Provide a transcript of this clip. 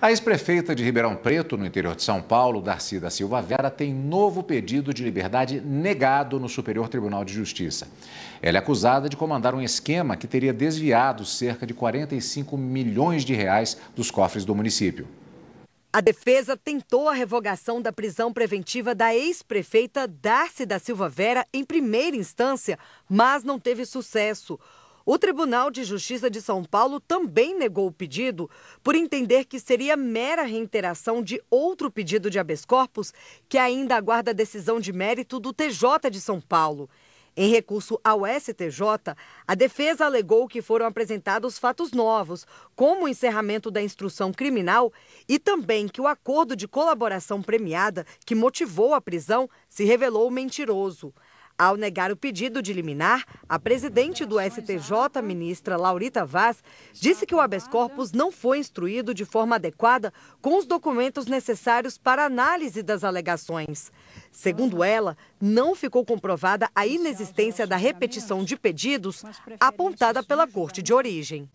A ex-prefeita de Ribeirão Preto, no interior de São Paulo, Darcy da Silva Vera, tem novo pedido de liberdade negado no Superior Tribunal de Justiça. Ela é acusada de comandar um esquema que teria desviado cerca de 45 milhões de reais dos cofres do município. A defesa tentou a revogação da prisão preventiva da ex-prefeita Darcy da Silva Vera em primeira instância, mas não teve sucesso. O Tribunal de Justiça de São Paulo também negou o pedido por entender que seria mera reiteração de outro pedido de habeas corpus que ainda aguarda decisão de mérito do TJ de São Paulo. Em recurso ao STJ, a defesa alegou que foram apresentados fatos novos, como o encerramento da instrução criminal e também que o acordo de colaboração premiada que motivou a prisão se revelou mentiroso. Ao negar o pedido de liminar, a presidente do STJ, ministra Laurita Vaz, disse que o habeas corpus não foi instruído de forma adequada com os documentos necessários para análise das alegações. Segundo ela, não ficou comprovada a inexistência da repetição de pedidos apontada pela corte de origem.